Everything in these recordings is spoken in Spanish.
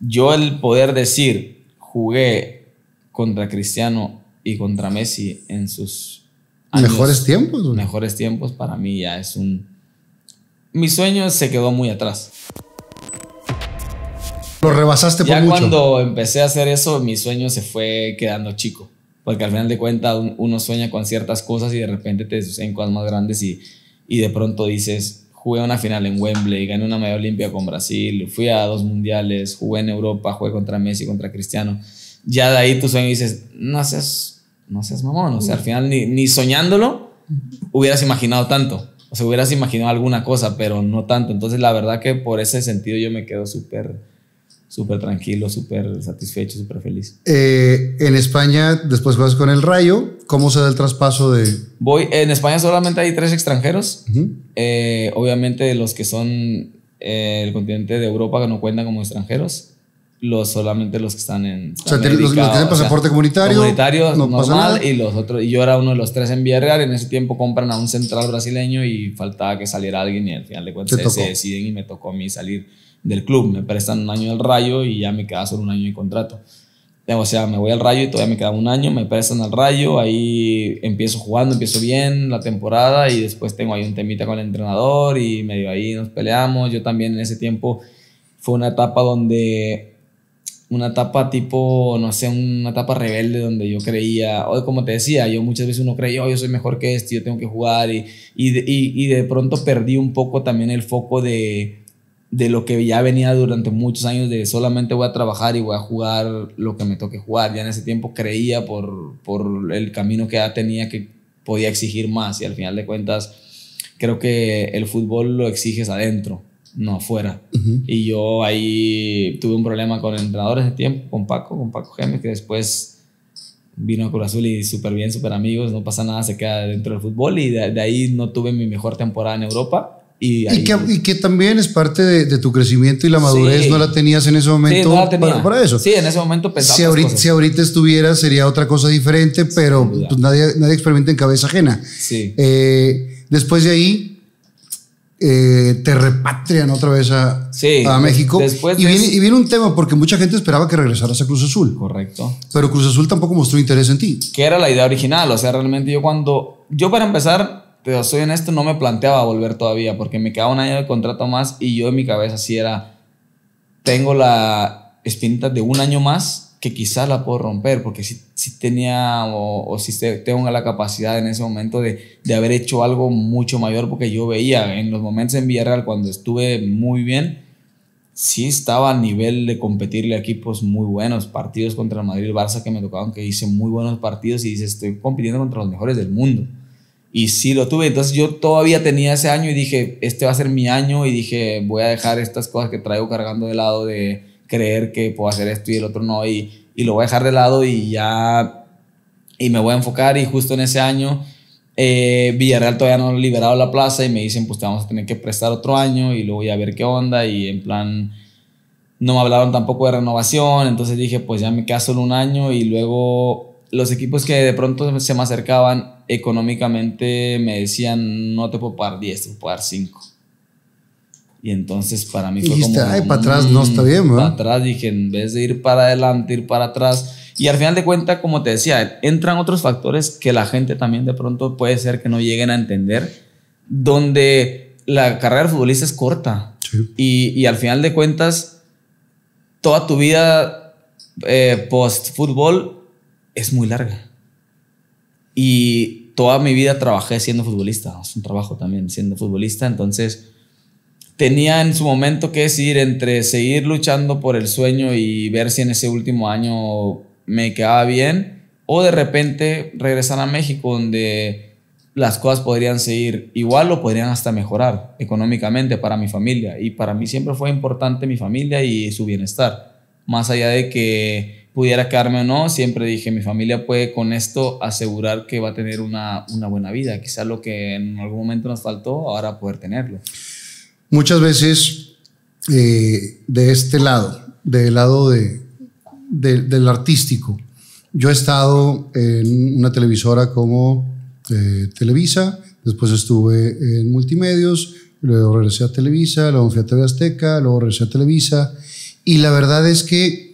yo el poder decir, jugué contra Cristiano y contra Messi en sus mejores tiempos. Mejores tiempos para mí ya es un... Mi sueño se quedó muy atrás. Lo rebasaste por mucho. Ya cuando empecé a hacer eso, mi sueño se fue quedando chico. Porque al final de cuentas uno sueña con ciertas cosas y de repente te suceden cosas más grandes y, y de pronto dices, jugué una final en Wembley, gané una medalla olímpica con Brasil, fui a dos mundiales, jugué en Europa, jugué contra Messi, contra Cristiano. Ya de ahí tu sueño dices, no seas, no seas mamón, o sea, al final ni, ni soñándolo hubieras imaginado tanto. O sea, hubieras imaginado alguna cosa, pero no tanto. Entonces, la verdad que por ese sentido yo me quedo súper súper tranquilo, súper satisfecho, súper feliz. Eh, en España, después vas con el Rayo. ¿Cómo se da el traspaso de...? Voy, en España solamente hay tres extranjeros. Eh, obviamente los que son eh, el continente de Europa que no cuentan como extranjeros. Los, solamente los que están en. O sea, los, que tienen pasaporte comunitario. Comunitario, normal. Y los otros. Y yo era uno de los tres en Villarreal. En ese tiempo compran a un central brasileño y faltaba que saliera alguien. Y al final de cuentas se deciden y me tocó a mí salir del club. Me prestan un año del Rayo y ya me queda solo un año de contrato. O sea, me voy al Rayo y todavía me queda un año, me prestan al Rayo, ahí empiezo jugando, empiezo bien la temporada y después tengo ahí un temita con el entrenador y medio ahí nos peleamos. Yo también en ese tiempo fue una etapa donde una etapa tipo, no sé, una etapa rebelde donde yo creía, o como te decía, yo muchas veces uno creía, oh, yo soy mejor que este, yo tengo que jugar, y, y, y de pronto perdí un poco también el foco de, de lo que ya venía durante muchos años de solamente voy a trabajar y voy a jugar lo que me toque jugar. Ya en ese tiempo creía por, por el camino que ya tenía que podía exigir más y al final de cuentas creo que el fútbol lo exiges adentro, no afuera. Y yo ahí tuve un problema con el de tiempo, con Paco, con Paco Gémez, que después vino a Cruz Azul y súper bien, súper amigos, no pasa nada, se queda dentro del fútbol y de ahí no tuve mi mejor temporada en Europa y, pues y, que, también es parte de, tu crecimiento y la madurez no la tenías en ese momento Para, eso. Sí, en ese momento pensaba. Si ahorita, si ahorita estuviera sería otra cosa diferente, pero pues, nadie, nadie experimenta en cabeza ajena. Sí. Eh, después de ahí, eh, te repatrian otra vez a, a México. Después y, viene, y, viene, un tema, porque mucha gente esperaba que regresaras a Cruz Azul. Correcto. Pero Cruz Azul tampoco mostró interés en ti. Que era la idea original. O sea, realmente yo cuando. Yo, para empezar, pero soy esto no me planteaba volver todavía porque me quedaba un año de contrato más y yo en mi cabeza sí era, tengo la espinita de un año más que quizás la puedo romper porque si, tenía o, si tengo la capacidad en ese momento de, haber hecho algo mucho mayor porque yo veía en los momentos en Villarreal cuando estuve muy bien, sí estaba a nivel de competirle a equipos muy buenos, partidos contra Madrid y Barça que me tocaban que hice muy buenos partidos y dice estoy compitiendo contra los mejores del mundo. Y sí lo tuve. Entonces yo todavía tenía ese año y dije, este va a ser mi año y dije, voy a dejar estas cosas que traigo cargando de lado de creer que puedo hacer esto y el otro no y, y lo voy a dejar de lado y ya y me voy a enfocar y justo en ese año eh, Villarreal todavía no ha liberado la plaza y me dicen pues te vamos a tener que prestar otro año y luego ya a ver qué onda y en plan no me hablaron tampoco de renovación entonces dije pues ya me queda solo un año y luego los equipos que de pronto se me acercaban económicamente me decían, no te puedo pagar 10, te puedo pagar 5. Y entonces para mí fue como... Ay, para atrás no está bien, mm, Para atrás dije, en vez de ir para adelante, ir para atrás. Y al final de cuentas, como te decía, entran otros factores que la gente también de pronto puede ser que no lleguen a entender, donde la carrera de futbolista es corta. Y, al final de cuentas, toda tu vida eh, post-fútbol es muy larga. Y toda mi vida trabajé siendo futbolista, es un trabajo también siendo futbolista, entonces tenía en su momento que decidir entre seguir luchando por el sueño y ver si en ese último año me quedaba bien o de repente regresar a México donde las cosas podrían seguir igual o podrían hasta mejorar económicamente para mi familia y para mí siempre fue importante mi familia y su bienestar, más allá de que pudiera quedarme o no, siempre dije, mi familia puede con esto asegurar que va a tener una, una buena vida. Quizá lo que en algún momento nos faltó, ahora poder tenerlo. Muchas veces eh, de este lado, del lado de, del artístico, yo he estado en una televisora como eh, Televisa, después estuve en Multimedios, luego regresé a Televisa, luego fui a TV Azteca, luego regresé a Televisa, y la verdad es que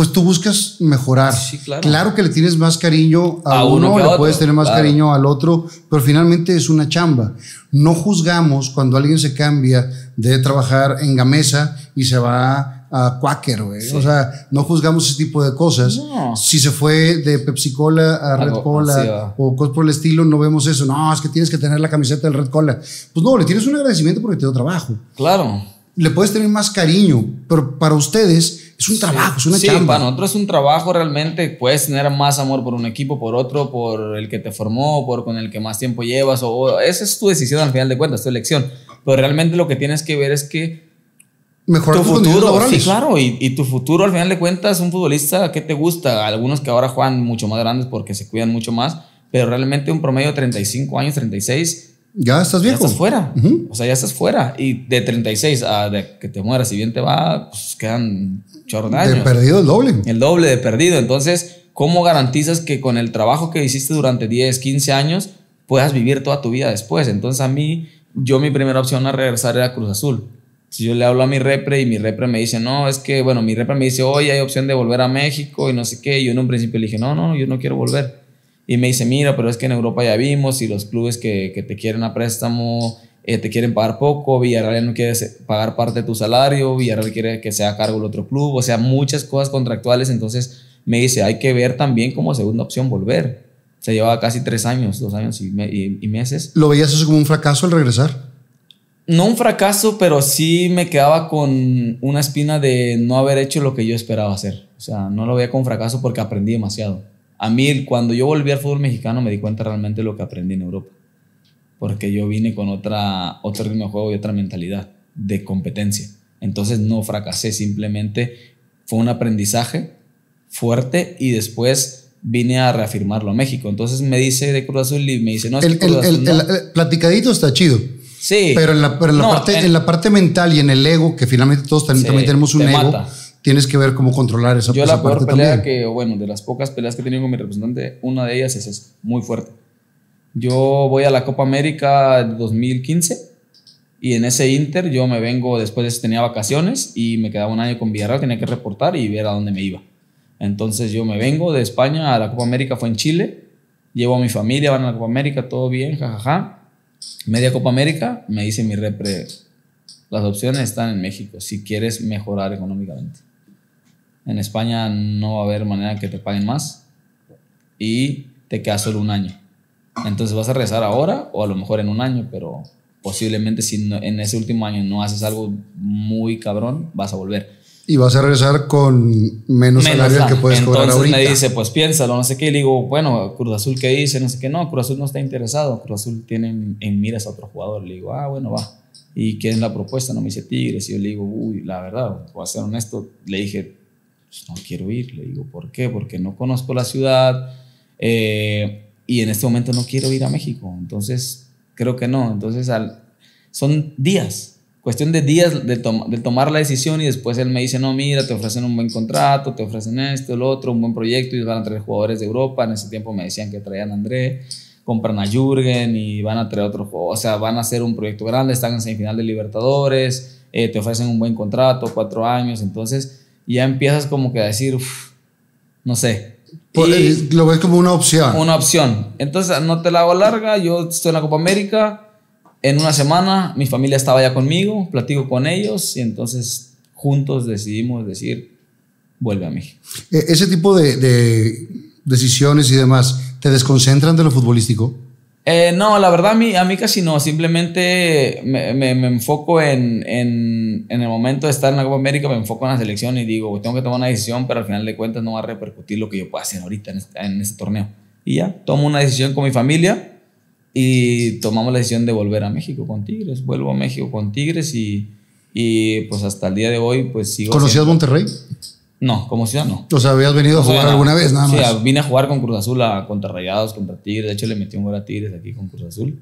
pues tú buscas mejorar. Sí, claro. claro. que le tienes más cariño a, uno, le puedes tener más cariño al otro, pero finalmente es una chamba. No juzgamos cuando alguien se cambia de trabajar en Gamesa y se va a Quaker, O sea, no juzgamos ese tipo de cosas. Si se fue de Pepsi Cola a Red Cola o cosas por el estilo, no vemos eso. No, es que tienes que tener la camiseta del Red Cola. Pues no, le tienes un agradecimiento porque te dio trabajo. Claro. Le puedes tener más cariño, pero para ustedes es un trabajo, es una sí, Para nosotros es un trabajo realmente. Puedes tener más amor por un equipo, por otro, por el que te formó, por con el que más tiempo llevas. O, esa es tu decisión al final de cuentas, tu elección. Pero realmente lo que tienes que ver es que mejorar tu futuro. Sí, claro, y, y, tu futuro, al final de cuentas, un futbolista, ¿qué te gusta? Algunos que ahora juegan mucho más grandes porque se cuidan mucho más, pero realmente un promedio de 35 años, 36. Ya estás viejo. Ya estás fuera. O sea, ya estás fuera. Y de 36 a de que te mueras, si bien te va, pues quedan de perdido el doble. El doble de perdido. Entonces, ¿cómo garantizas que con el trabajo que hiciste durante 10, 15 años puedas vivir toda tu vida después? Entonces, a mí, yo mi primera opción a regresar era Cruz Azul. Si yo le hablo a mi repre y mi repre me dice, no, es que, bueno, mi repre me dice, hoy hay opción de volver a México y no sé qué. Y yo en un principio le dije, no, no, yo no quiero volver. Y me dice, mira, pero es que en Europa ya vimos y los clubes que, que te quieren a préstamo eh, te quieren pagar poco, Villarreal no quiere pagar parte de tu salario, Villarreal quiere que sea cargo el otro club, o sea, muchas cosas contractuales, entonces me dice, hay que ver también como segunda opción volver. Se llevaba casi tres años, dos años y, meses. ¿Lo veías eso como un fracaso al regresar? No un fracaso, pero sí me quedaba con una espina de no haber hecho lo que yo esperaba hacer. O sea, no lo veía como fracaso porque aprendí demasiado. A mí, cuando yo volví al fútbol mexicano, me di cuenta realmente de lo que aprendí en Europa porque yo vine con otra, otro ritmo de juego y otra mentalidad de competencia. Entonces no fracasé, simplemente fue un aprendizaje fuerte y después vine a reafirmarlo a México. Entonces me dice de Cruz Azul y me dice, no, es el, que no. el, platicadito está chido. Sí. Pero en la, parte, la parte mental y en el ego, que finalmente todos también, tenemos un ego, tienes que ver cómo controlar esa, Yo la pelea también. que, bueno, de las pocas peleas que he tenido con mi representante, una de ellas es muy fuerte yo voy a la Copa América En 2015 y en ese Inter yo me vengo, después de tenía vacaciones y me quedaba un año con Villarreal, tenía que reportar y ver a dónde me iba. Entonces yo me vengo de España a la Copa América, fue en Chile, llevo a mi familia, van a la Copa América, todo bien, jajaja. Media Copa América, me dice mi repre, las opciones están en México, si quieres mejorar económicamente. En España no va a haber manera que te paguen más y te quedas solo un año entonces vas a regresar ahora o a lo mejor en un año, pero posiblemente si en ese último año no haces algo muy cabrón, vas a volver. Y vas a regresar con menos, salario que puedes cobrar ahorita. me dice, pues piénsalo, no sé qué. Y le digo, bueno, Cruz Azul, ¿qué dice? No sé qué. No, Cruz Azul no está interesado. Cruz Azul tiene en, miras a otro jugador. Le digo, ah, bueno, va. ¿Y quieren la propuesta? No me dice Tigres. Y yo le digo, uy, la verdad, voy a ser honesto. Le dije, pues, no quiero ir. Le digo, ¿por qué? Porque no conozco la ciudad. Eh, y en este momento no quiero ir a México. Entonces, creo que no. Entonces, son días, cuestión de días de, tomar la decisión y después él me dice, no, mira, te ofrecen un buen contrato, te ofrecen esto, el otro, un buen proyecto y van a traer jugadores de Europa. En ese tiempo me decían que traían a André, compran a Jürgen y van a traer otro juego. O sea, van a hacer un proyecto grande, están en semifinal de Libertadores, eh, te ofrecen un buen contrato, cuatro años. Entonces, ya empiezas como que a decir, no sé, lo ves como una opción. Una opción. Entonces, no te la hago larga. Yo estoy en la Copa América. En una semana, mi familia estaba ya conmigo. Platico con ellos. Y entonces, juntos decidimos decir: vuelve a México. E, ese tipo de decisiones y demás, ¿te desconcentran de lo futbolístico? Eh, no, la verdad a mí, a casi no. Simplemente me, enfoco en, el momento de estar en la Copa América, me enfoco en la selección y digo, tengo que tomar una decisión, pero al final de cuentas no va a repercutir lo que yo pueda hacer ahorita en este, en este torneo. Y ya, tomo una decisión con mi familia y tomamos la decisión de volver a México con Tigres. Vuelvo a México con Tigres y, pues hasta el día de hoy pues sigo... ¿Conocías siendo... Monterrey? No, como si no. O sea, habías venido a jugar alguna vez, nada más. Sí, vine a jugar con Cruz Azul a, contra Rayados, contra Tigres. De hecho, le metí un gol a Tigres aquí con Cruz Azul.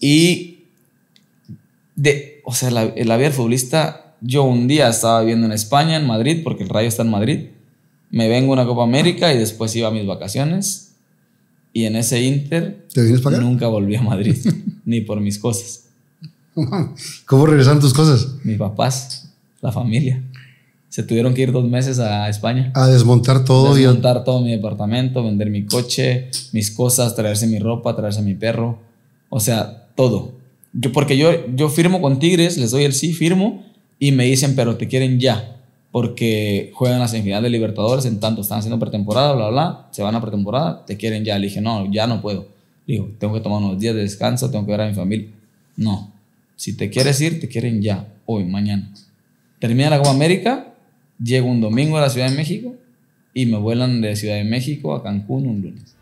Y, de, o sea, la, la futbolista, yo un día estaba viviendo en España, en Madrid, porque el Rayo está en Madrid. Me vengo a una Copa América y después iba a mis vacaciones. Y en ese Inter... ¿Te Nunca volví a Madrid, ni por mis cosas. ¿Cómo regresaron tus cosas? Mis papás, la familia se tuvieron que ir dos meses a España. A desmontar todo. Desmontar todo mi departamento, vender mi coche, mis cosas, traerse mi ropa, traerse mi perro. O sea, todo. Yo, porque yo, yo firmo con Tigres, les doy el sí, firmo, y me dicen, pero te quieren ya, porque juegan la semifinal de Libertadores, en tanto están haciendo pretemporada, bla, bla, se van a pretemporada, te quieren ya. Le dije, no, ya no puedo. Le digo, tengo que tomar unos días de descanso, tengo que ver a mi familia. No, si te quieres ir, te quieren ya, hoy, mañana. Termina la Copa América, Llego un domingo a la Ciudad de México y me vuelan de Ciudad de México a Cancún un lunes.